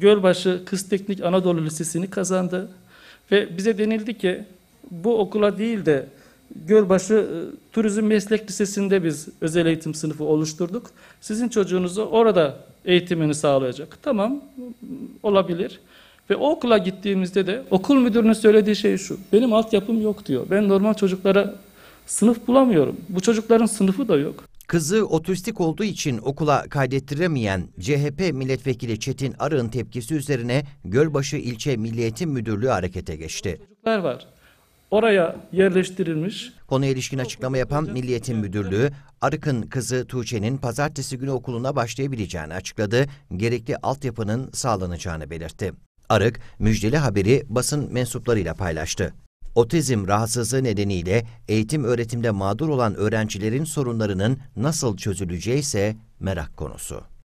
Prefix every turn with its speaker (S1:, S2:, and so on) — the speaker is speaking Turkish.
S1: Gölbaşı Kız Teknik Anadolu Lisesi'ni kazandı. Ve bize denildi ki bu okula değil de Gölbaşı e, Turizm Meslek Lisesi'nde biz özel eğitim sınıfı oluşturduk. Sizin çocuğunuzu orada eğitimini sağlayacak. Tamam olabilir. Ve o okula gittiğimizde de okul müdürünün söylediği şey şu. Benim altyapım yok diyor. Ben normal çocuklara sınıf
S2: bulamıyorum. Bu çocukların sınıfı da yok. Kızı otistik olduğu için okula kaydettiremeyen CHP milletvekili Çetin Arı'nın tepkisi üzerine Gölbaşı İlçe Milliyetin Müdürlüğü harekete geçti. Çocuklar var. Oraya yerleştirilmiş. Konuya ilişkin açıklama yapan Milliyetin Müdürlüğü, Arık'ın kızı Tuğçe'nin pazartesi günü okuluna başlayabileceğini açıkladı, gerekli altyapının sağlanacağını belirtti. Arık, müjdeli haberi basın mensuplarıyla paylaştı. Otizm rahatsızlığı nedeniyle eğitim öğretimde mağdur olan öğrencilerin sorunlarının nasıl çözüleceği ise merak konusu.